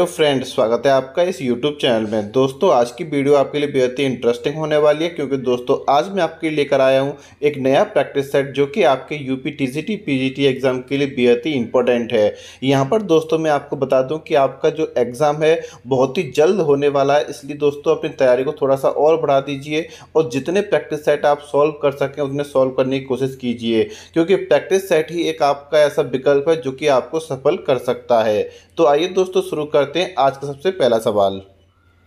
तो फ्रेंड स्वागत है आपका इस यूट्यूब चैनल में दोस्तों आज की वीडियो आपके लिए बेहद ही इंटरेस्टिंग होने वाली है क्योंकि दोस्तों आज मैं आपके लिए लेकर आया हूँ एक नया प्रैक्टिस सेट जो कि आपके यूपी टीजीटी पीजीटी एग्ज़ाम के लिए बेहद ही इंपॉर्टेंट है यहाँ पर दोस्तों मैं आपको बता दूँ कि आपका जो एग्ज़ाम है बहुत ही जल्द होने वाला है इसलिए दोस्तों अपनी तैयारी को थोड़ा सा और बढ़ा दीजिए और जितने प्रैक्टिस सेट आप सॉल्व कर सकें उतने सॉल्व करने की कोशिश कीजिए क्योंकि प्रैक्टिस सेट ही एक आपका ऐसा विकल्प है जो कि आपको सफल कर सकता है तो आइए दोस्तों शुरू करते हैं आज का सबसे पहला सवाल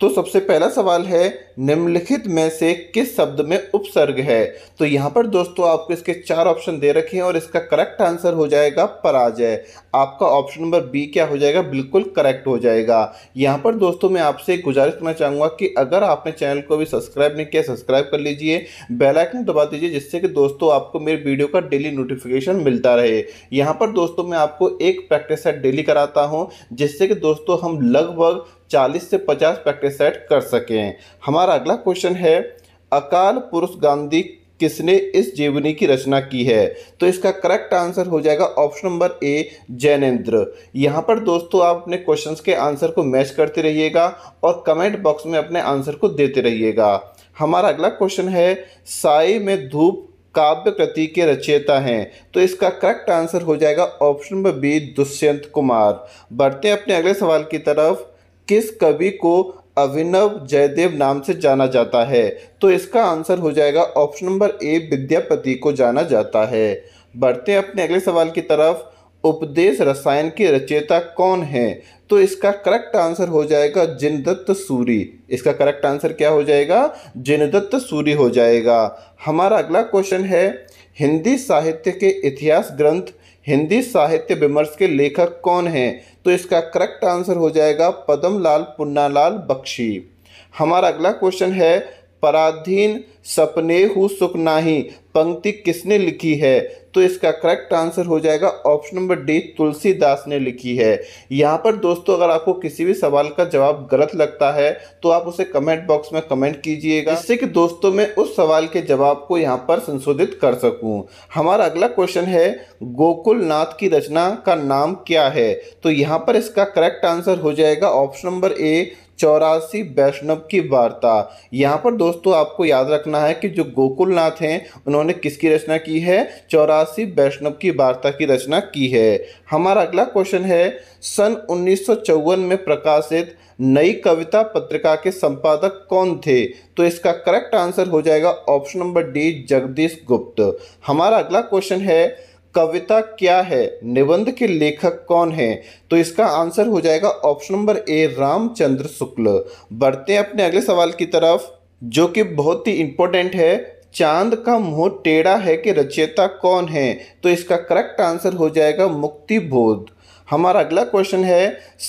तो सबसे पहला सवाल है निम्नलिखित में से किस शब्द में उपसर्ग है तो यहाँ पर दोस्तों आपको इसके चार ऑप्शन दे रखे हैं और इसका करेक्ट आंसर हो जाएगा पराजय आपका ऑप्शन नंबर बी क्या हो जाएगा बिल्कुल करेक्ट हो जाएगा यहाँ पर दोस्तों मैं आपसे गुजारिश करना चाहूँगा कि अगर आपने चैनल को भी सब्सक्राइब नहीं किया सब्सक्राइब कर लीजिए बेलाइकन दबा दीजिए जिससे कि दोस्तों आपको मेरे वीडियो का डेली नोटिफिकेशन मिलता रहे यहाँ पर दोस्तों मैं आपको एक प्रैक्टिस सेट डेली कराता हूँ जिससे कि दोस्तों हम लगभग 40 से 50 प्रैक्टिस सेट कर सकें हमारे हमारा अगला क्वेश्चन है अकाल पुरुष गांधी किसने इस जीवनी की रचना की है तो इसका करेक्ट आंसर हो जाएगा ऑप्शन नंबर ए जैनेन्द्र यहाँ पर दोस्तों आप अपने क्वेश्चंस के आंसर को मैच करते रहिएगा और कमेंट बॉक्स में अपने आंसर को देते रहिएगा हमारा अगला क्वेश्चन है साई में धूप काव्य कृति के रचयिता हैं तो इसका करेक्ट आंसर हो जाएगा option number B Dushyant Kumar बढ़ते हैं अपने अगले सवाल की तरफ किस कवि को अभिनव जयदेव नाम से जाना जाता है तो इसका आंसर हो जाएगा ऑप्शन नंबर ए विद्यापति को जाना जाता है बढ़ते हैं अपने अगले सवाल की तरफ उपदेश रसायन के रचयिता कौन है तो इसका करेक्ट आंसर हो जाएगा जिनदत्त सूरी इसका करेक्ट आंसर क्या हो जाएगा जिनदत्त सूरी हो जाएगा हमारा अगला क्वेश्चन है हिंदी साहित्य के इतिहास ग्रंथ हिंदी साहित्य विमर्श के लेखक कौन हैं तो इसका करेक्ट आंसर हो जाएगा पदमलाल पुन्नालाल बख्शी हमारा अगला क्वेश्चन है पराधीन सपने हु सुख नाही पंक्ति किसने लिखी है तो इसका करेक्ट आंसर हो जाएगा ऑप्शन नंबर डी तुलसीदास ने लिखी है यहाँ पर दोस्तों अगर आपको किसी भी सवाल का जवाब गलत लगता है तो आप उसे कमेंट बॉक्स में कमेंट कीजिएगा जिससे कि दोस्तों मैं उस सवाल के जवाब को यहाँ पर संशोधित कर सकूँ हमारा अगला क्वेश्चन है गोकुल नाथ की रचना का नाम क्या है तो यहाँ पर इसका करेक्ट आंसर हो जाएगा ऑप्शन नंबर ए चौरासी वैष्णव की वार्ता यहाँ पर दोस्तों आपको याद रखना है कि जो गोकुलनाथ हैं उन्होंने किसकी रचना की है चौरासी वैष्णव की वार्ता की रचना की है हमारा अगला क्वेश्चन है सन उन्नीस में प्रकाशित नई कविता पत्रिका के संपादक कौन थे तो इसका करेक्ट आंसर हो जाएगा ऑप्शन नंबर डी जगदीश गुप्त हमारा अगला क्वेश्चन है कविता क्या है निबंध के लेखक कौन है तो इसका आंसर हो जाएगा option number A Ramchandra Shukla बढ़ते हैं अपने अगले सवाल की तरफ जो कि बहुत ही इंपॉर्टेंट है चांद का मुंह टेढ़ा है कि रचयिता कौन है तो इसका करेक्ट आंसर हो जाएगा मुक्ति बोध हमारा अगला क्वेश्चन है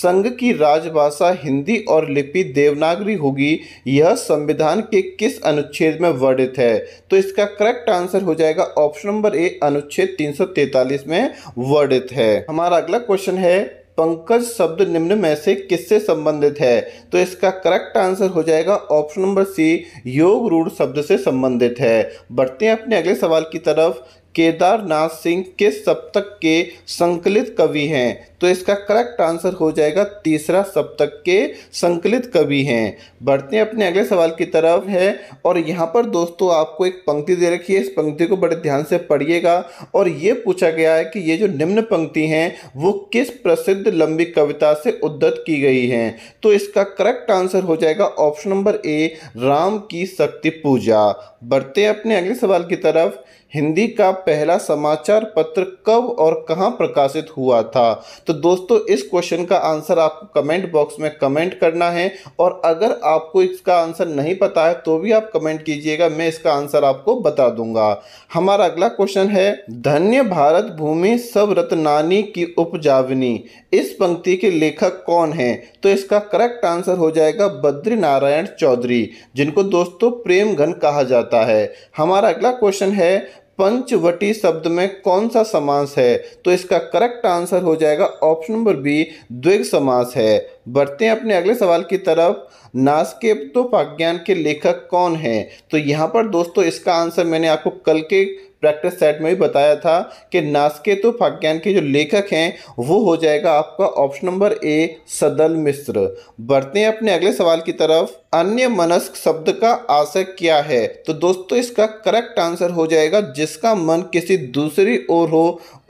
संघ की राजभाषा हिंदी और लिपि देवनागरी होगी यह संविधान के किस अनुच्छेद में वर्णित है तो इसका करेक्ट आंसर हो जाएगा ऑप्शन नंबर ए अनुच्छेद 343 में वर्णित है हमारा अगला क्वेश्चन है पंकज शब्द निम्न में से किससे संबंधित है तो इसका करेक्ट आंसर हो जाएगा ऑप्शन नंबर सी योग रूढ़ शब्द से संबंधित है बढ़ते हैं अपने अगले सवाल की तरफ केदारनाथ सिंह किस सप्तक के संकलित कवि हैं तो इसका करेक्ट आंसर हो जाएगा तीसरा सप्तक के संकलित कवि हैं बढ़ते हैं अपने अगले सवाल की तरफ है और यहाँ पर दोस्तों आपको एक पंक्ति दे रखी है इस पंक्ति को बड़े ध्यान से पढ़िएगा और ये पूछा गया है कि ये जो निम्न पंक्ति हैं वो किस प्रसिद्ध लंबी कविता से उद्धत की गई हैं तो इसका करेक्ट आंसर हो जाएगा ऑप्शन नंबर ए राम की शक्ति पूजा बढ़ते हैं अपने अगले सवाल की तरफ हिंदी का पहला समाचार पत्र कब और कहां प्रकाशित हुआ था तो दोस्तों इस क्वेश्चन का आंसर आपको कमेंट बॉक्स में कमेंट करना है और अगर आपको इसका आंसर नहीं पता है तो भी आप कमेंट कीजिएगा मैं इसका आंसर आपको बता दूंगा हमारा अगला क्वेश्चन है धन्य भारत भूमि सब रत्नानी की उपजावनी इस पंक्ति के लेखक कौन है तो इसका करेक्ट आंसर हो जाएगा बद्री नारायण चौधरी जिनको दोस्तों प्रेम घन कहा जाता है हमारा अगला क्वेश्चन है पंचवटी शब्द में कौन सा समास है तो इसका करेक्ट आंसर हो जाएगा ऑप्शन नंबर बी द्विग समास है बढ़ते हैं अपने अगले सवाल की तरफ नास्केप तो पाज्ञान के लेखक कौन हैं तो यहाँ पर दोस्तों इसका आंसर मैंने आपको कल के प्रैक्टिस सेट में भी बताया था कि नासके तो के जो लेखक हैं वो हो जाएगा आपका ऑप्शन नंबर ए सदल मिश्र बढ़ते हैं अपने अगले सवाल की तरफ अन्य मनस्क शब्द का आशय क्या है तो दोस्तों इसका करेक्ट आंसर हो जाएगा जिसका मन किसी दूसरी ओर हो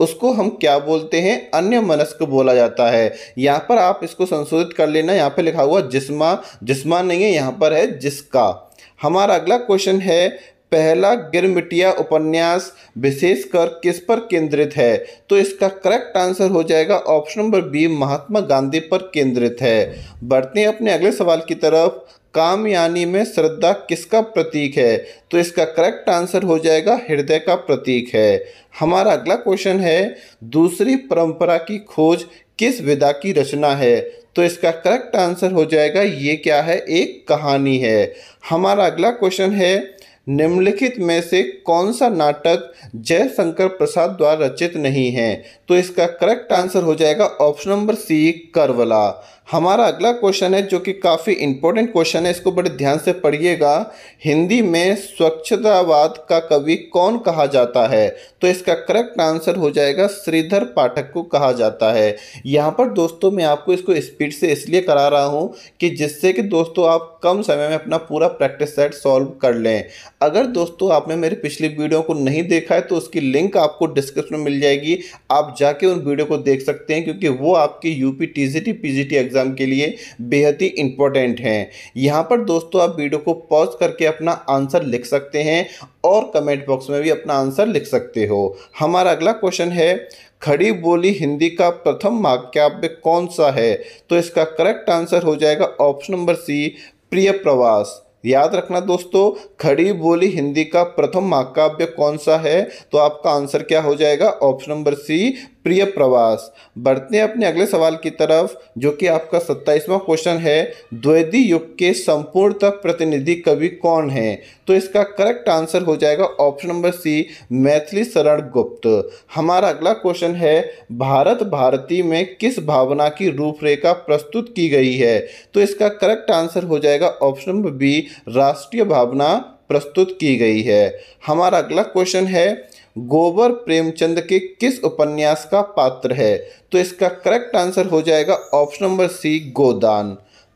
उसको हम क्या बोलते हैं अन्य मनस्क बोला जाता है यहाँ पर आप इसको संशोधित कर लेना यहाँ पर लिखा हुआ जिसमा जिसमा नहीं है यहाँ पर है जिसका हमारा अगला क्वेश्चन है पहला गिरमिटिया उपन्यास विशेषकर किस पर केंद्रित है तो इसका करेक्ट आंसर हो जाएगा option number B Mahatma Gandhi पर केंद्रित है बढ़ते हैं अपने अगले सवाल की तरफ काम यानी में श्रद्धा किसका प्रतीक है तो इसका करेक्ट आंसर हो जाएगा हृदय का प्रतीक है हमारा अगला क्वेश्चन है दूसरी परंपरा की खोज किस विधा की रचना है तो इसका करेक्ट आंसर हो जाएगा ये क्या है एक कहानी है हमारा अगला क्वेश्चन है निम्नलिखित में से कौन सा नाटक जयशंकर प्रसाद द्वारा रचित नहीं है तो इसका करेक्ट आंसर हो जाएगा ऑप्शन नंबर सी करवला हमारा अगला क्वेश्चन है जो कि काफ़ी इंपॉर्टेंट क्वेश्चन है इसको बड़े ध्यान से पढ़िएगा हिंदी में स्वच्छतावाद का कवि कौन कहा जाता है तो इसका करेक्ट आंसर हो जाएगा श्रीधर पाठक को कहा जाता है यहाँ पर दोस्तों मैं आपको इसको स्पीड से इसलिए करा रहा हूँ कि जिससे कि दोस्तों आप कम समय में अपना पूरा प्रैक्टिस सेट सॉल्व कर लें अगर दोस्तों आपने मेरी पिछली वीडियो को नहीं देखा है तो उसकी लिंक आपको डिस्क्रिप्शन में मिल जाएगी आप जाके उन वीडियो को देख सकते हैं क्योंकि वो आपकी UP T G exam exam के लिए बेहद ही इंपॉर्टेंट हैं यहाँ पर दोस्तों आप वीडियो को पॉज करके अपना आंसर लिख सकते हैं और कमेंट बॉक्स में भी अपना आंसर लिख सकते हो हमारा अगला क्वेश्चन है खड़ी बोली हिंदी का प्रथम वाक्याव्य कौन सा है तो इसका करेक्ट आंसर हो जाएगा ऑप्शन नंबर सी प्रिय प्रवास याद रखना दोस्तों खड़ी बोली हिंदी का प्रथम महाकाव्य कौन सा है तो आपका आंसर क्या हो जाएगा ऑप्शन नंबर सी प्रिय प्रवास बढ़ते हैं अपने अगले सवाल की तरफ जो कि आपका सत्ताईसवां क्वेश्चन है द्वैदी युग के संपूर्ण तक प्रतिनिधि कवि कौन है तो इसका करेक्ट आंसर हो जाएगा ऑप्शन नंबर सी मैथिली शरण गुप्त हमारा अगला क्वेश्चन है भारत भारती में किस भावना की रूपरेखा प्रस्तुत की गई है तो इसका करेक्ट आंसर हो जाएगा ऑप्शन नंबर बी राष्ट्रीय भावना प्रस्तुत की गई है हमारा अगला क्वेश्चन है गोबर प्रेमचंद के किस उपन्यास का पात्र है तो इसका करेक्ट आंसर हो जाएगा ऑप्शन नंबर सी गोदान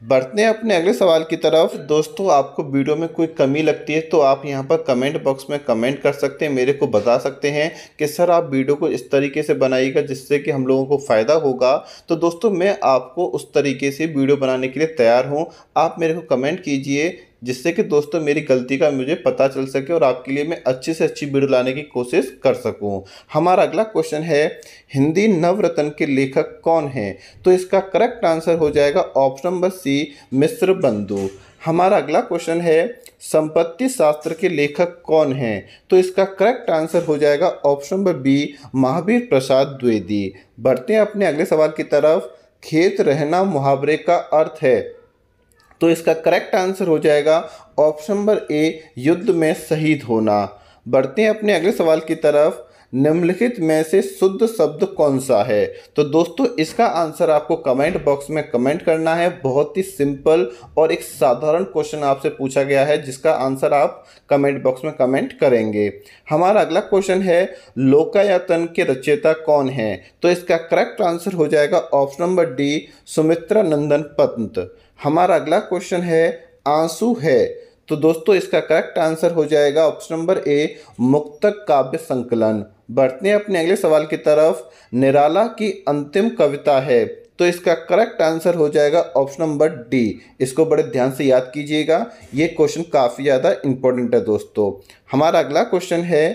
बढ़ते हैं अपने अगले सवाल की तरफ दोस्तों आपको वीडियो में कोई कमी लगती है तो आप यहाँ पर कमेंट बॉक्स में कमेंट कर सकते हैं मेरे को बता सकते हैं कि सर आप वीडियो को इस तरीके से बनाइएगा जिससे कि हम लोगों को फ़ायदा होगा तो दोस्तों मैं आपको उस तरीके से वीडियो बनाने के लिए तैयार हूँ आप मेरे को कमेंट कीजिए जिससे कि दोस्तों मेरी गलती का मुझे पता चल सके और आपके लिए मैं अच्छे से अच्छी वीडियो लाने की कोशिश कर सकूं हमारा अगला क्वेश्चन है हिंदी नवरत्न के लेखक कौन हैं तो इसका करेक्ट आंसर हो जाएगा ऑप्शन नंबर सी मिश्र बंधु हमारा अगला क्वेश्चन है संपत्ति शास्त्र के लेखक कौन हैं तो इसका करेक्ट आंसर हो जाएगा option number B Mahavir Prasad Dwivedi बढ़ते हैं अपने अगले सवाल की तरफ खेत रहना मुहावरे का अर्थ है तो इसका करेक्ट आंसर हो जाएगा ऑप्शन नंबर ए युद्ध में शहीद होना बढ़ते हैं अपने अगले सवाल की तरफ निम्नलिखित में से शुद्ध शब्द कौन सा है तो दोस्तों इसका आंसर आपको कमेंट बॉक्स में कमेंट करना है बहुत ही सिंपल और एक साधारण क्वेश्चन आपसे पूछा गया है जिसका आंसर आप कमेंट बॉक्स में कमेंट करेंगे हमारा अगला क्वेश्चन है लोकायतन के रचयिता कौन है तो इसका करेक्ट आंसर हो जाएगा option number D Sumitra Nandan Pant हमारा अगला क्वेश्चन है आंसू है तो दोस्तों इसका करेक्ट आंसर हो जाएगा ऑप्शन नंबर ए मुक्तक काव्य संकलन बढ़ते हैं अपने अगले सवाल की तरफ निराला की अंतिम कविता है तो इसका करेक्ट आंसर हो जाएगा ऑप्शन नंबर डी इसको बड़े ध्यान से याद कीजिएगा ये क्वेश्चन काफ़ी ज़्यादा इंपॉर्टेंट है दोस्तों हमारा अगला क्वेश्चन है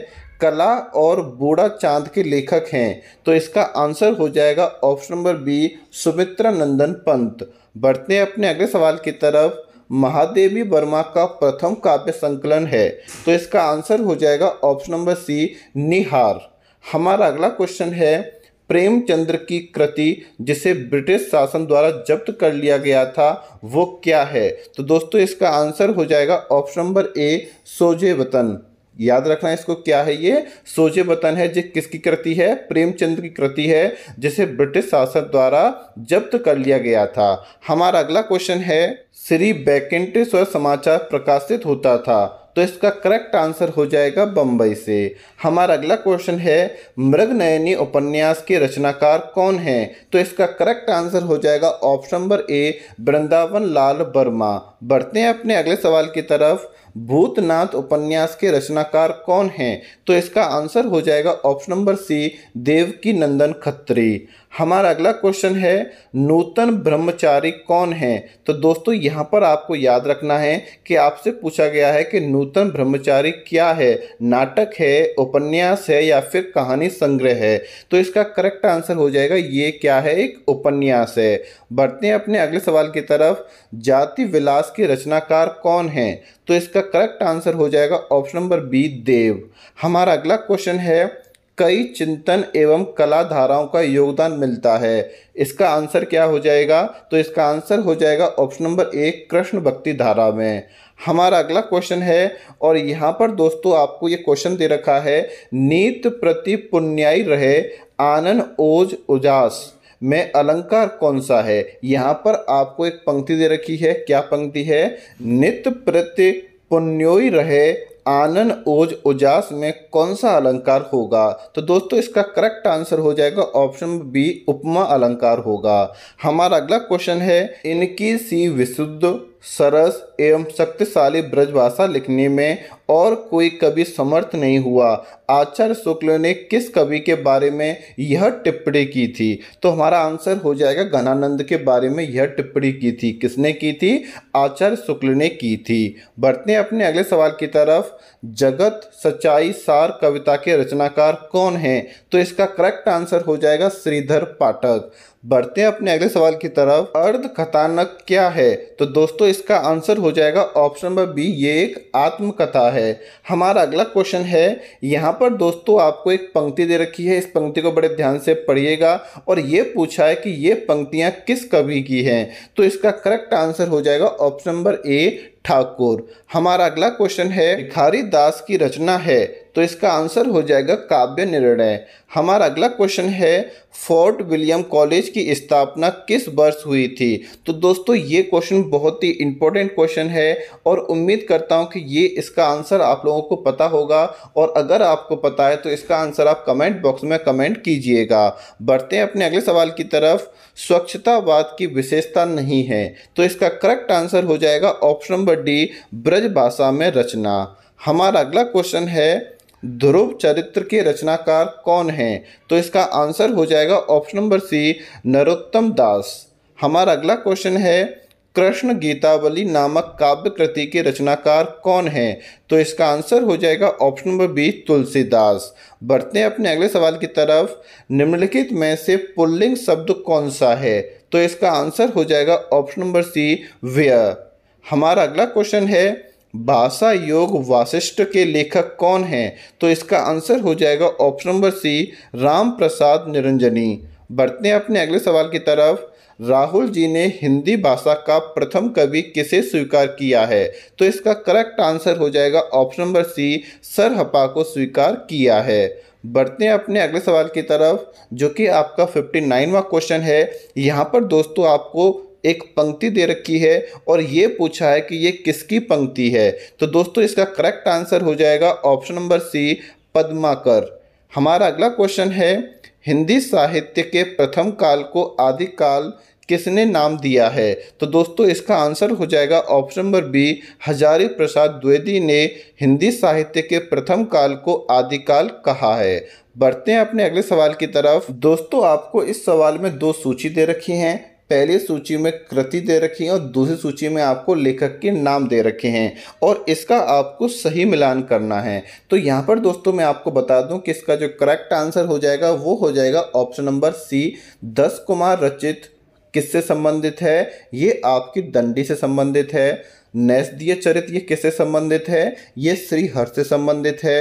कला और बूढ़ा चांद के लेखक हैं तो इसका आंसर हो जाएगा option number B Sumitra Nandan Pant बढ़ते हैं अपने अगले सवाल की तरफ महादेवी वर्मा का प्रथम काव्य संकलन है तो इसका आंसर हो जाएगा ऑप्शन नंबर सी निहार हमारा अगला क्वेश्चन है प्रेमचंद्र की कृति जिसे ब्रिटिश शासन द्वारा जब्त कर लिया गया था वो क्या है तो दोस्तों इसका आंसर हो जाएगा ऑप्शन नंबर ए सोजे वतन याद रखना इसको क्या है ये सोचे वतन है जो किसकी कृति है प्रेमचंद की कृति है जिसे ब्रिटिश शासक द्वारा जब्त कर लिया गया था हमारा अगला क्वेश्चन है श्री बैकेंटेश्वर समाचार प्रकाशित होता था तो इसका करेक्ट आंसर हो जाएगा बम्बई से हमारा अगला क्वेश्चन है मृगनयनी उपन्यास के रचनाकार कौन हैं तो इसका करेक्ट आंसर हो जाएगा option number A Vrindavan Lal Verma बढ़ते हैं अपने अगले सवाल की तरफ भूतनाथ उपन्यास के रचनाकार कौन हैं तो इसका आंसर हो जाएगा option number C Devaki Nandan Khatri हमारा अगला क्वेश्चन है नूतन ब्रह्मचारी कौन है तो दोस्तों यहाँ पर आपको याद रखना है कि आपसे पूछा गया है कि नूतन ब्रह्मचारी क्या है नाटक है उपन्यास है या फिर कहानी संग्रह है तो इसका करेक्ट आंसर हो जाएगा ये क्या है एक उपन्यास है बढ़ते हैं अपने अगले सवाल की तरफ जाति विलास के रचनाकार कौन हैं तो इसका करेक्ट आंसर हो जाएगा ऑप्शन नंबर बी देव हमारा अगला क्वेश्चन है कई चिंतन एवं कला धाराओं का योगदान मिलता है इसका आंसर क्या हो जाएगा तो इसका आंसर हो जाएगा ऑप्शन नंबर एक कृष्ण भक्ति धारा में हमारा अगला क्वेश्चन है और यहाँ पर दोस्तों आपको ये क्वेश्चन दे रखा है नीत प्रति पुण्याई रहे आनन ओज उजास में अलंकार कौन सा है यहाँ पर आपको एक पंक्ति दे रखी है क्या पंक्ति है नित्य प्रति पुण्योई रहे आनन ओज उजास में कौन सा अलंकार होगा तो दोस्तों इसका करेक्ट आंसर हो जाएगा ऑप्शन बी उपमा अलंकार होगा हमारा अगला क्वेश्चन है इनकी सी विशुद्ध सरस एवं शक्तिशाली ब्रजभाषा लिखने में और कोई कवि समर्थ नहीं हुआ आचार्य शुक्ल ने किस कवि के बारे में यह टिप्पणी की थी तो हमारा आंसर हो जाएगा घनानंद के बारे में यह टिप्पणी की थी किसने की थी आचार्य शुक्ल ने की थी बढ़ते अपने अगले सवाल की तरफ जगत सच्चाई सार कविता के रचनाकार कौन हैं तो इसका करेक्ट आंसर हो जाएगा श्रीधर पाठक बढ़ते हैं अपने अगले सवाल की तरफ अर्ध कथानक क्या है तो दोस्तों इसका आंसर हो जाएगा ऑप्शन नंबर बी ये एक आत्मकथा है हमारा अगला क्वेश्चन है यहाँ पर दोस्तों आपको एक पंक्ति दे रखी है इस पंक्ति को बड़े ध्यान से पढ़िएगा और ये पूछा है कि ये पंक्तियाँ किस कवि की हैं तो इसका करेक्ट आंसर हो जाएगा ऑप्शन नंबर ए ठाकुर हमारा अगला क्वेश्चन है भिखारी दास की रचना है तो इसका आंसर हो जाएगा काव्य निर्णय हमारा अगला क्वेश्चन है फोर्ट विलियम कॉलेज की स्थापना किस वर्ष हुई थी तो दोस्तों ये क्वेश्चन बहुत ही इंपॉर्टेंट क्वेश्चन है और उम्मीद करता हूँ कि ये इसका आंसर आप लोगों को पता होगा और अगर आपको पता है तो इसका आंसर आप कमेंट बॉक्स में कमेंट कीजिएगा बढ़ते हैं अपने अगले सवाल की तरफ स्वच्छतावाद की विशेषता नहीं है तो इसका करेक्ट आंसर हो जाएगा ऑप्शन नंबर डी ब्रज भाषा में रचना हमारा अगला क्वेश्चन है ध्रुव चरित्र के रचनाकार कौन हैं तो इसका आंसर हो जाएगा option number C Narottam Das हमारा अगला क्वेश्चन है कृष्ण गीतावली नामक काव्य कृति के रचनाकार कौन हैं तो इसका आंसर हो जाएगा ऑप्शन नंबर बी तुलसीदास बढ़ते हैं अपने अगले सवाल की तरफ निम्नलिखित में से पुल्लिंग शब्द कौन सा है तो इसका आंसर हो जाएगा ऑप्शन नंबर सी व्यय हमारा अगला क्वेश्चन है भाषा योग वासिष्ठ के लेखक कौन हैं तो इसका आंसर हो जाएगा option number C Ram Prasad Niranjani बढ़ते हैं अपने अगले सवाल की तरफ राहुल जी ने हिंदी भाषा का प्रथम कवि किसे स्वीकार किया है तो इसका करेक्ट आंसर हो जाएगा ऑप्शन नंबर सी सरहपा को स्वीकार किया है बढ़ते हैं अपने अगले सवाल की तरफ जो कि आपका फिफ्टी नाइनवा क्वेश्चन है यहाँ पर दोस्तों आपको एक पंक्ति दे रखी है और ये पूछा है कि ये किसकी पंक्ति है तो दोस्तों इसका करेक्ट आंसर हो जाएगा ऑप्शन नंबर सी पद्माकर हमारा अगला क्वेश्चन है हिंदी साहित्य के प्रथम काल को आदिकाल किसने नाम दिया है तो दोस्तों इसका आंसर हो जाएगा option number B Hazari Prasad Dwivedi ने हिंदी साहित्य के प्रथम काल को आदिकाल कहा है बढ़ते हैं अपने अगले सवाल की तरफ दोस्तों आपको इस सवाल में दो सूची दे रखी हैं पहली सूची में कृति दे रखी है और दूसरी सूची में आपको लेखक के नाम दे रखे हैं और इसका आपको सही मिलान करना है तो यहाँ पर दोस्तों मैं आपको बता दूँ कि इसका जो करेक्ट आंसर हो जाएगा वो हो जाएगा ऑप्शन नंबर सी दस कुमार रचित किससे संबंधित है ये आपकी दंडी से संबंधित है नैसदीय चरित ये किससे संबंधित है ये श्रीहर से संबंधित है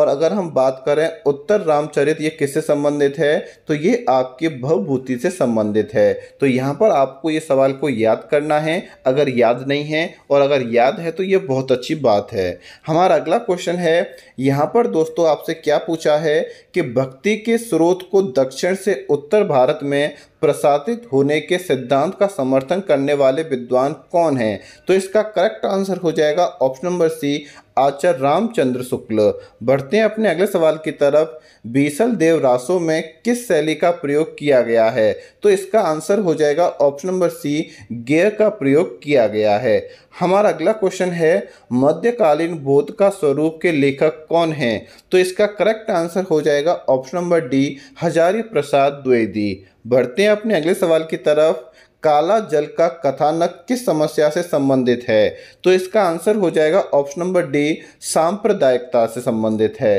और अगर हम बात करें उत्तर रामचरित ये किससे संबंधित है तो ये आपके भवभूति से संबंधित है तो यहाँ पर आपको ये सवाल को याद करना है अगर याद नहीं है और अगर याद है तो ये बहुत अच्छी बात है हमारा अगला क्वेश्चन है यहाँ पर दोस्तों आपसे क्या पूछा है कि भक्ति के स्रोत को दक्षिण से उत्तर भारत में प्रसादित होने के सिद्धांत का समर्थन करने वाले विद्वान कौन हैं तो इसका करेक्ट आंसर हो जाएगा option number C Acharya Ramchandra Shukla बढ़ते हैं अपने अगले सवाल की तरफ बीसल देव रासो में किस शैली का प्रयोग किया गया है तो इसका आंसर हो जाएगा ऑप्शन नंबर सी गेय का प्रयोग किया गया है हमारा अगला क्वेश्चन है मध्यकालीन बोध का स्वरूप के लेखक कौन हैं तो इसका करेक्ट आंसर हो जाएगा option number D Hazari Prasad Dwivedi बढ़ते हैं अपने अगले सवाल की तरफ काला जल का कथानक किस समस्या से संबंधित है तो इसका आंसर हो जाएगा ऑप्शन नंबर डी सांप्रदायिकता से संबंधित है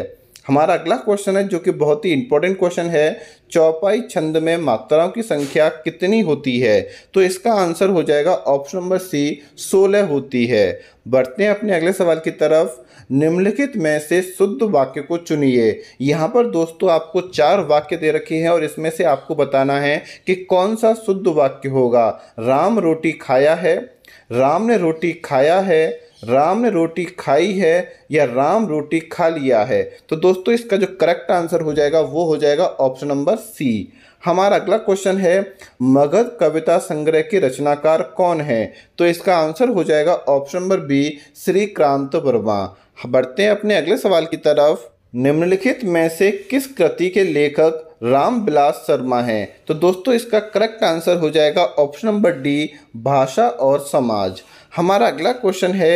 हमारा अगला क्वेश्चन है जो कि बहुत ही इंपॉर्टेंट क्वेश्चन है चौपाई छंद में मात्राओं की संख्या कितनी होती है तो इसका आंसर हो जाएगा ऑप्शन नंबर सी सोलह होती है बढ़ते हैं अपने अगले सवाल की तरफ निम्नलिखित में से शुद्ध वाक्य को चुनिए यहाँ पर दोस्तों आपको चार वाक्य दे रखे हैं और इसमें से आपको बताना है कि कौन सा शुद्ध वाक्य होगा राम रोटी खाया है राम ने रोटी खाया है राम ने रोटी खाई है या राम रोटी खा लिया है तो दोस्तों इसका जो करेक्ट आंसर हो जाएगा वो हो जाएगा ऑप्शन नंबर सी हमारा अगला क्वेश्चन है मगध कविता संग्रह के रचनाकार कौन है तो इसका आंसर हो जाएगा option number B Shrikant Verma बढ़ते हैं अपने अगले सवाल की तरफ निम्नलिखित में से किस कृति के लेखक राम बिलास शर्मा हैं तो दोस्तों इसका करेक्ट आंसर हो जाएगा ऑप्शन नंबर डी भाषा और समाज हमारा अगला क्वेश्चन है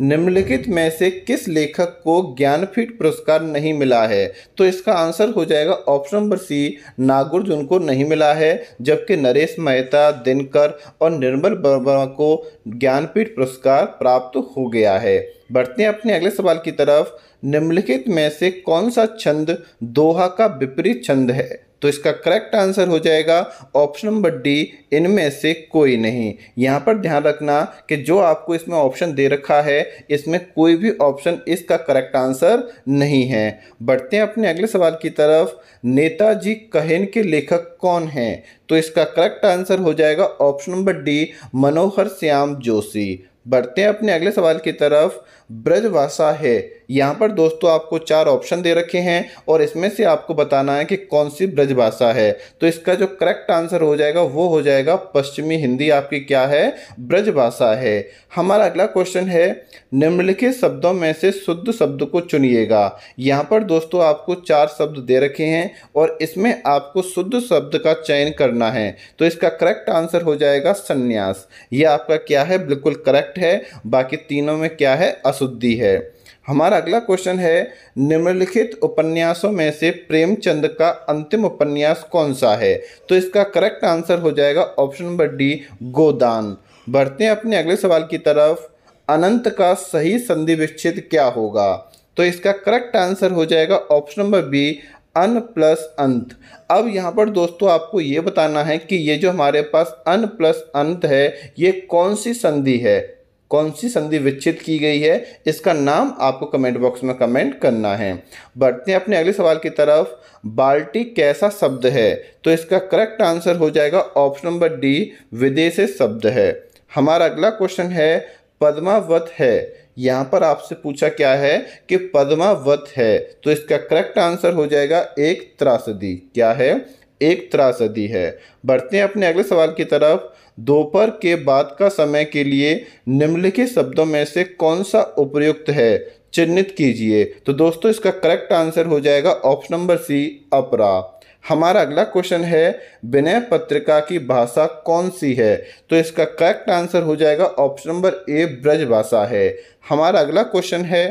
निम्नलिखित में से किस लेखक को ज्ञानपीठ पुरस्कार नहीं मिला है तो इसका आंसर हो जाएगा ऑप्शन नंबर सी नागार्जुन को नहीं मिला है जबकि नरेश मेहता दिनकर और निर्मल वर्मा को ज्ञानपीठ पुरस्कार प्राप्त हो गया है बढ़ते हैं अपने अगले सवाल की तरफ निम्नलिखित में से कौन सा छंद दोहा का विपरीत छंद है तो इसका करेक्ट आंसर हो जाएगा ऑप्शन नंबर डी इनमें से कोई नहीं यहाँ पर ध्यान रखना कि जो आपको इसमें ऑप्शन दे रखा है इसमें कोई भी ऑप्शन इसका करेक्ट आंसर नहीं है बढ़ते हैं अपने अगले सवाल की तरफ नेताजी कहन के लेखक कौन हैं तो इसका करेक्ट आंसर हो जाएगा option number D Manohar Shyam Joshi बढ़ते हैं अपने अगले सवाल की तरफ ब्रजवासा है यहाँ पर दोस्तों आपको चार ऑप्शन दे रखे हैं और इसमें से आपको बताना है कि कौन सी ब्रजभाषा है तो इसका जो करेक्ट आंसर हो जाएगा वो हो जाएगा पश्चिमी हिंदी आपकी क्या है ब्रजभाषा है हमारा अगला क्वेश्चन है निम्नलिखित शब्दों में से शुद्ध शब्द को चुनिएगा यहाँ पर दोस्तों आपको चार शब्द दे रखे हैं और इसमें आपको शुद्ध शब्द का चयन करना है तो इसका करेक्ट आंसर हो जाएगा संन्यास ये आपका क्या है बिल्कुल करेक्ट है बाकी तीनों में क्या है शुद्धि है हमारा अगला क्वेश्चन है निम्नलिखित उपन्यासों में से प्रेमचंद का अंतिम उपन्यास कौन सा है तो इसका करेक्ट आंसर हो जाएगा ऑप्शन नंबर डी गोदान बढ़ते हैं अपने अगले सवाल की तरफ अनंत का सही संधि विच्छेद क्या होगा तो इसका करेक्ट आंसर हो जाएगा ऑप्शन नंबर बी अन प्लस अंत अब यहाँ पर दोस्तों आपको ये बताना है कि ये जो हमारे पास अन प्लस अंत है ये कौन सी संधि है कौन सी संधि विच्छेद की गई है इसका नाम आपको कमेंट बॉक्स में कमेंट करना है बढ़ते हैं अपने अगले सवाल की तरफ बाल्टी कैसा शब्द है तो इसका करेक्ट आंसर हो जाएगा ऑप्शन नंबर डी विदेशी शब्द है हमारा अगला क्वेश्चन है पद्मावत है यहाँ पर आपसे पूछा क्या है कि पद्मावत है तो इसका करेक्ट आंसर हो जाएगा एक त्रासदी क्या है एक त्रासदी है बढ़ते हैं अपने अगले सवाल की तरफ दोपहर के बाद का समय के लिए निम्नलिखित शब्दों में से कौन सा उपयुक्त है चिन्हित कीजिए तो दोस्तों इसका करेक्ट आंसर हो जाएगा ऑप्शन नंबर सी अपरा हमारा अगला क्वेश्चन है विनय पत्रिका की भाषा कौन सी है तो इसका करेक्ट आंसर हो जाएगा ऑप्शन नंबर ए ब्रज भाषा है हमारा अगला क्वेश्चन है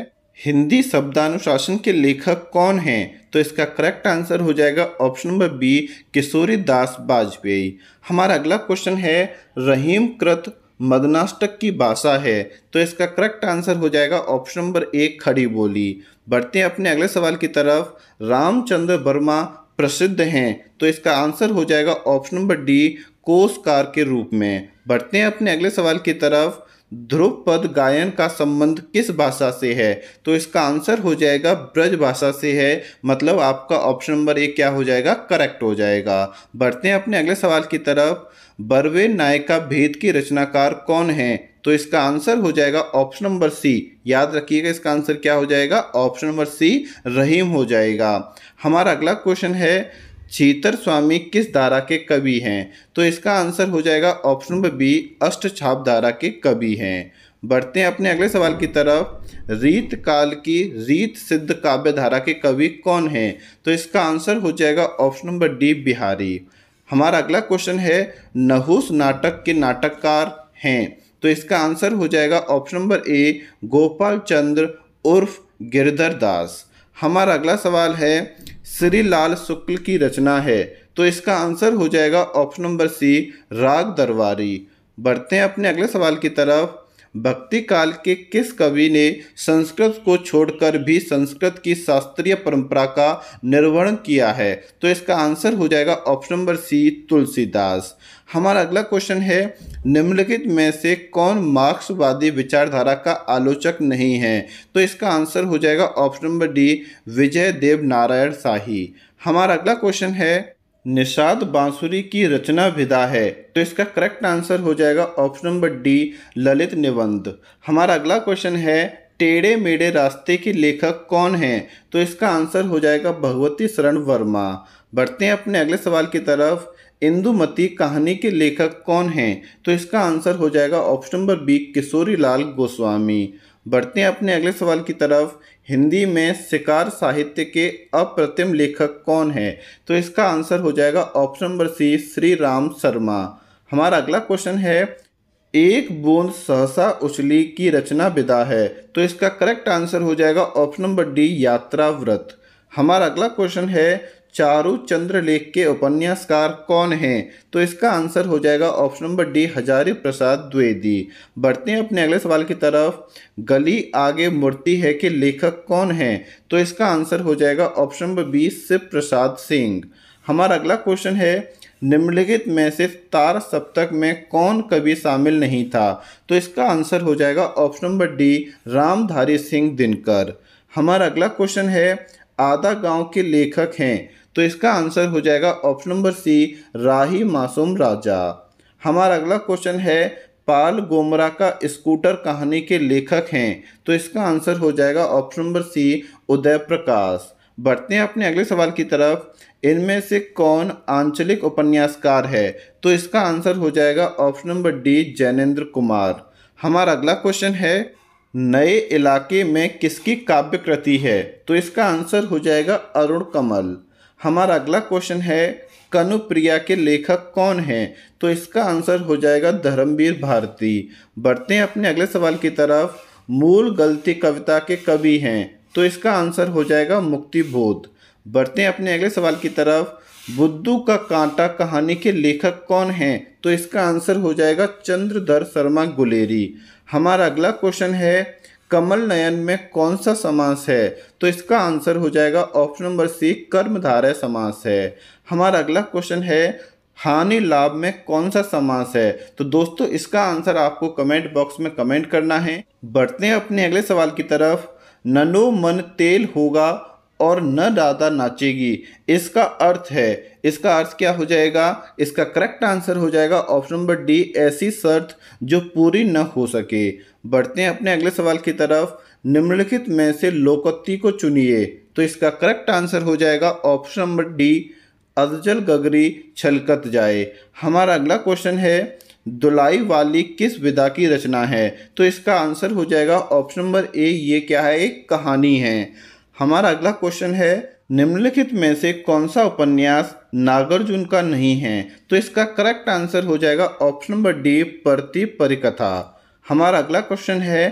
हिंदी शब्दानुशासन के लेखक कौन हैं तो इसका करेक्ट आंसर हो जाएगा option number B Kishori Das Vajpeyi हमारा अगला क्वेश्चन है रहीम कृत मदनाष्टक की भाषा है तो इसका करेक्ट आंसर हो जाएगा ऑप्शन नंबर एक खड़ी बोली बढ़ते हैं अपने अगले सवाल की तरफ रामचंद्र वर्मा प्रसिद्ध हैं तो इसका आंसर हो जाएगा ऑप्शन नंबर डी कोसकार के रूप में बढ़ते हैं अपने अगले सवाल की तरफ ध्रुव पद गायन का संबंध किस भाषा से है तो इसका आंसर हो जाएगा ब्रज भाषा से है मतलब आपका ऑप्शन नंबर ए क्या हो जाएगा करेक्ट हो जाएगा बढ़ते हैं अपने अगले सवाल की तरफ बर्वे नायिका भेद की रचनाकार कौन है तो इसका आंसर हो जाएगा ऑप्शन नंबर सी याद रखिएगा इसका आंसर क्या हो जाएगा ऑप्शन नंबर सी रहीम हो जाएगा हमारा अगला क्वेश्चन है छीतर स्वामी किस धारा के कवि हैं तो इसका आंसर हो जाएगा ऑप्शन नंबर बी अष्टछाप धारा के कवि हैं बढ़ते हैं अपने अगले सवाल की तरफ रीत काल की रीत सिद्ध काव्य धारा के कवि कौन हैं तो इसका आंसर हो जाएगा ऑप्शन नंबर डी बिहारी हमारा अगला क्वेश्चन है नहुस नाटक के नाटककार हैं तो इसका आंसर हो जाएगा option number A Gopal Chandra उर्फ गिरधर दास हमारा अगला सवाल है श्री लाल शुक्ल की रचना है तो इसका आंसर हो जाएगा ऑप्शन नंबर सी राग दरबारी बढ़ते हैं अपने अगले सवाल की तरफ भक्ति काल के किस कवि ने संस्कृत को छोड़कर भी संस्कृत की शास्त्रीय परंपरा का निर्वहन किया है तो इसका आंसर हो जाएगा ऑप्शन नंबर सी तुलसीदास हमारा अगला क्वेश्चन है निम्नलिखित में से कौन मार्क्सवादी विचारधारा का आलोचक नहीं है तो इसका आंसर हो जाएगा option number D Vijay Dev Narayan Shahi हमारा अगला क्वेश्चन है निषाद बांसुरी की रचना विधा है तो इसका करेक्ट आंसर हो जाएगा ऑप्शन नंबर डी ललित निबंध हमारा अगला क्वेश्चन है टेढ़े मेढ़े रास्ते के लेखक कौन हैं तो इसका आंसर हो जाएगा भगवती शरण वर्मा बढ़ते हैं अपने अगले सवाल की तरफ इंदुमती कहानी के लेखक कौन हैं तो इसका आंसर हो जाएगा option number B Kishori Lal Goswami बढ़ते हैं अपने अगले सवाल की तरफ हिंदी में शिकार साहित्य के अप्रतिम लेखक कौन है तो इसका आंसर हो जाएगा option number C Shri Ram Sharma हमारा अगला क्वेश्चन है एक बूंद सहसा उछली की रचना विदा है तो इसका करेक्ट आंसर हो जाएगा ऑप्शन नंबर डी यात्रा व्रत हमारा अगला क्वेश्चन है चारू चंद्रलेख के उपन्यासकार कौन हैं तो इसका आंसर हो जाएगा option number D Hazari Prasad Dwivedi बढ़ते हैं अपने अगले सवाल की तरफ गली आगे मूर्ति है के लेखक कौन हैं तो इसका आंसर हो जाएगा option number B Shiv Prasad Singh हमारा अगला क्वेश्चन है निम्नलिखित में से तार सप्तक में कौन कवि शामिल नहीं था तो इसका आंसर हो जाएगा option number D Ramdhari Singh Dinkar हमारा अगला क्वेश्चन है आधा गांव के लेखक हैं तो इसका आंसर हो जाएगा ऑप्शन नंबर सी राही मासूम राजा हमारा अगला क्वेश्चन है पाल गोमरा का स्कूटर कहानी के लेखक हैं तो इसका आंसर हो जाएगा ऑप्शन नंबर सी उदय प्रकाश बढ़ते हैं अपने अगले सवाल की तरफ इनमें से कौन आंचलिक उपन्यासकार है तो इसका आंसर हो जाएगा option number D Jainendra Kumar हमारा अगला क्वेश्चन है नए इलाके में किसकी काव्य कृति है तो इसका आंसर हो जाएगा अरुण कमल हमारा अगला क्वेश्चन है कनुप्रिया के लेखक कौन हैं तो इसका आंसर हो जाएगा धर्मवीर भारती बढ़ते हैं अपने अगले सवाल की तरफ मूल गलती कविता के कवि हैं तो इसका आंसर हो जाएगा मुक्ति बोध बढ़ते हैं अपने अगले सवाल की तरफ बुद्धू का कांटा कहानी के लेखक कौन हैं तो इसका आंसर हो जाएगा चंद्रधर शर्मा गुलेरी हमारा अगला क्वेश्चन है कमल नयन में कौन सा समास है तो इसका आंसर हो जाएगा ऑप्शन नंबर सी कर्मधारय समास है हमारा अगला क्वेश्चन है हानि लाभ में कौन सा समास है तो दोस्तों इसका आंसर आपको कमेंट बॉक्स में कमेंट करना है बढ़ते हैं अपने अगले सवाल की तरफ ननो मन तेल होगा और न दादा नाचेगी इसका अर्थ है इसका अर्थ क्या हो जाएगा इसका करेक्ट आंसर हो जाएगा ऑप्शन नंबर डी ऐसी शर्त जो पूरी न हो सके बढ़ते हैं अपने अगले सवाल की तरफ निम्नलिखित में से लोकोक्ति को चुनिए तो इसका करेक्ट आंसर हो जाएगा ऑप्शन नंबर डी अजल गगरी छलकत जाए हमारा अगला क्वेश्चन है दुलाई वाली किस विधा की रचना है तो इसका आंसर हो जाएगा ऑप्शन नंबर ए ये क्या है एक कहानी है हमारा अगला क्वेश्चन है निम्नलिखित में से कौन सा उपन्यास नागार्जुन का नहीं है तो इसका करेक्ट आंसर हो जाएगा ऑप्शन नंबर डी प्रति परिकथा हमारा अगला क्वेश्चन है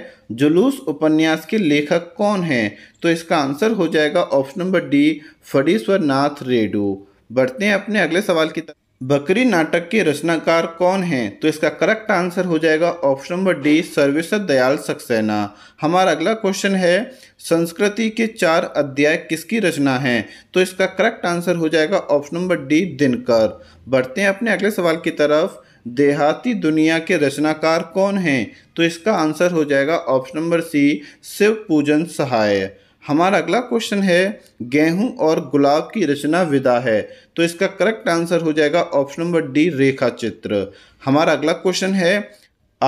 जुलूस उपन्यास के लेखक कौन हैं तो इसका आंसर हो जाएगा ऑप्शन नंबर डी फडीश्वर नाथ रेडू बढ़ते हैं अपने अगले सवाल की तरफ बकरी नाटक के रचनाकार कौन हैं तो इसका करेक्ट आंसर हो जाएगा option number D Sarveshwar Dayal Saxena हमारा अगला क्वेश्चन है संस्कृति के चार अध्याय किसकी रचना है तो इसका करेक्ट आंसर हो जाएगा ऑप्शन नंबर डी दिनकर बढ़ते हैं अपने अगले सवाल की तरफ देहाती दुनिया के रचनाकार कौन हैं तो इसका आंसर हो जाएगा ऑप्शन नंबर सी शिव पूजन सहाय हमारा अगला क्वेश्चन है गेहूं और गुलाब की रचना विदा है तो इसका करेक्ट आंसर हो जाएगा ऑप्शन नंबर डी रेखा चित्र हमारा अगला क्वेश्चन है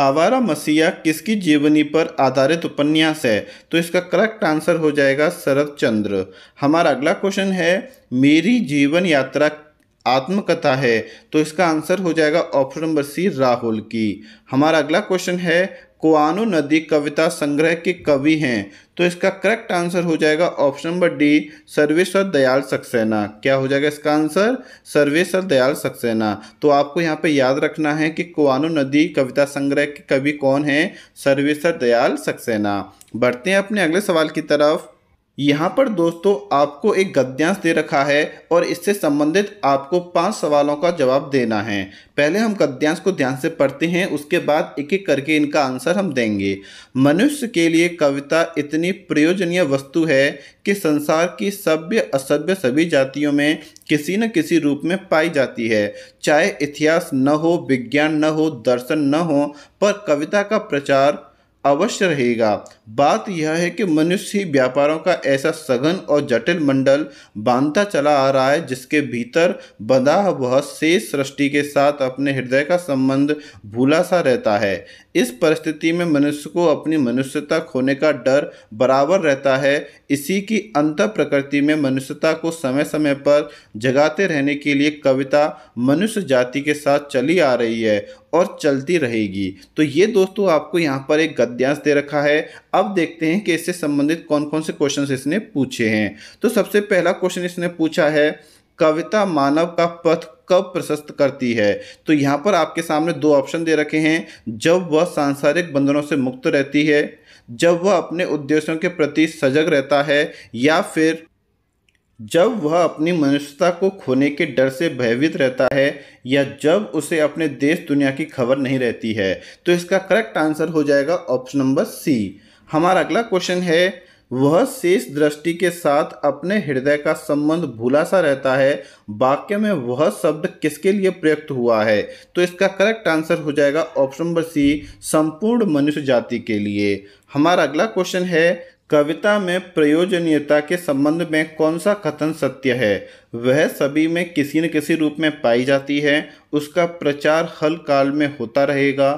आवारा मसीहा किसकी जीवनी पर आधारित उपन्यास है तो इसका करेक्ट आंसर हो जाएगा शरद चंद्र हमारा अगला क्वेश्चन है मेरी जीवन यात्रा आत्मकथा है तो इसका आंसर हो जाएगा ऑप्शन नंबर सी राहुल की हमारा अगला क्वेश्चन है कोआनो नदी कविता संग्रह के कवि हैं तो इसका करेक्ट आंसर हो जाएगा option number D Sarveshwar Dayal Saxena क्या हो जाएगा इसका आंसर सर्वेश्वर दयाल सक्सेना तो आपको यहाँ पे याद रखना है कि कोआनो नदी कविता संग्रह के कवि कौन है सर्वेश्वर दयाल सक्सेना बढ़ते हैं अपने अगले सवाल की तरफ यहाँ पर दोस्तों आपको एक गद्यांश दे रखा है और इससे संबंधित आपको पांच सवालों का जवाब देना है पहले हम गद्यांश को ध्यान से पढ़ते हैं उसके बाद एक एक करके इनका आंसर हम देंगे मनुष्य के लिए कविता इतनी प्रयोजनीय वस्तु है कि संसार की सभ्य असभ्य सभी जातियों में किसी न किसी रूप में पाई जाती है चाहे इतिहास न हो विज्ञान न हो दर्शन न हो पर कविता का प्रचार अवश्य रहेगा बात यह है कि मनुष्य ही व्यापारों का ऐसा सघन और जटिल मंडल बांधता चला आ रहा है जिसके भीतर बंधा वह शेष सृष्टि के साथ अपने हृदय का संबंध भूला सा रहता है इस परिस्थिति में मनुष्य को अपनी मनुष्यता खोने का डर बराबर रहता है इसी की अंत प्रकृति में मनुष्यता को समय समय पर जगाते रहने के लिए कविता मनुष्य जाति के साथ चली आ रही है और चलती रहेगी तो ये दोस्तों आपको यहाँ पर एक गद्यांश दे रखा है अब देखते हैं कि इससे संबंधित कौन कौन से क्वेश्चन इसने पूछे हैं तो सबसे पहला क्वेश्चन इसने पूछा है कविता मानव का पथ कब प्रशस्त करती है तो यहाँ पर आपके सामने दो ऑप्शन दे रखे हैं जब वह सांसारिक बंधनों से मुक्त रहती है जब वह अपने उद्देश्यों के प्रति सजग रहता है या फिर जब वह अपनी मनुष्यता को खोने के डर से भयभीत रहता है या जब उसे अपने देश दुनिया की खबर नहीं रहती है तो इसका करेक्ट आंसर हो जाएगा ऑप्शन नंबर सी हमारा अगला क्वेश्चन है वह शेष दृष्टि के साथ अपने हृदय का संबंध भूला सा रहता है वाक्य में वह शब्द किसके लिए प्रयुक्त हुआ है तो इसका करेक्ट आंसर हो जाएगा ऑप्शन नंबर सी संपूर्ण मनुष्य जाति के लिए हमारा अगला क्वेश्चन है कविता में प्रयोजनीयता के संबंध में कौन सा कथन सत्य है वह सभी में किसी न किसी रूप में पाई जाती है उसका प्रचार हल काल में होता रहेगा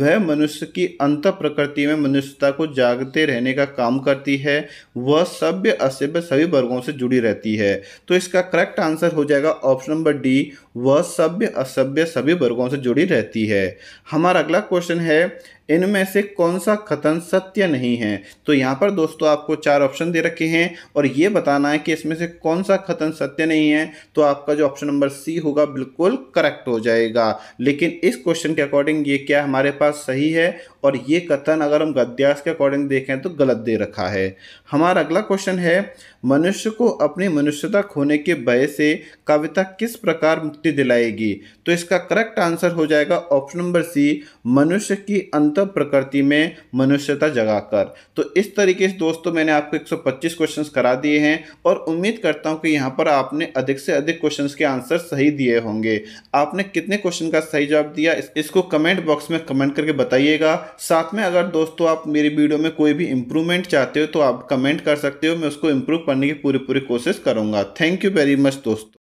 वह मनुष्य की अंत प्रकृति में मनुष्यता को जागते रहने का काम करती है वह सभ्य असभ्य सभी वर्गों से जुड़ी रहती है तो इसका करेक्ट आंसर हो जाएगा ऑप्शन नंबर डी वह सभ्य असभ्य सभी वर्गों से जुड़ी रहती है हमारा अगला क्वेश्चन है इनमें से कौन सा कथन सत्य नहीं है तो यहाँ पर दोस्तों आपको चार ऑप्शन दे रखे हैं और ये बताना है कि इसमें से कौन सा कथन सत्य नहीं है तो आपका जो ऑप्शन नंबर सी होगा बिल्कुल करेक्ट हो जाएगा लेकिन इस क्वेश्चन के अकॉर्डिंग ये क्या हमारे पास सही है और ये कथन अगर हम गद्यास के अकॉर्डिंग देखें तो गलत दे रखा है हमारा अगला क्वेश्चन है मनुष्य को अपनी मनुष्यता खोने के भय से कविता किस प्रकार मुक्ति दिलाएगी तो इसका करेक्ट आंसर हो जाएगा ऑप्शन नंबर सी मनुष्य की अंत प्रकृति में मनुष्यता जगाकर तो इस तरीके से दोस्तों मैंने आपको 125 क्वेश्चंस करा दिए हैं और उम्मीद करता हूँ कि यहाँ पर आपने अधिक से अधिक क्वेश्चन के आंसर सही दिए होंगे आपने कितने क्वेश्चन का सही जवाब दिया इसको कमेंट बॉक्स में कमेंट करके बताइएगा साथ में अगर दोस्तों आप मेरी वीडियो में कोई भी इम्प्रूवमेंट चाहते हो तो आप कमेंट कर सकते हो मैं उसको इम्प्रूव पढ़ने की पूरी पूरी कोशिश करूँगा थैंक यू वेरी मच दोस्तों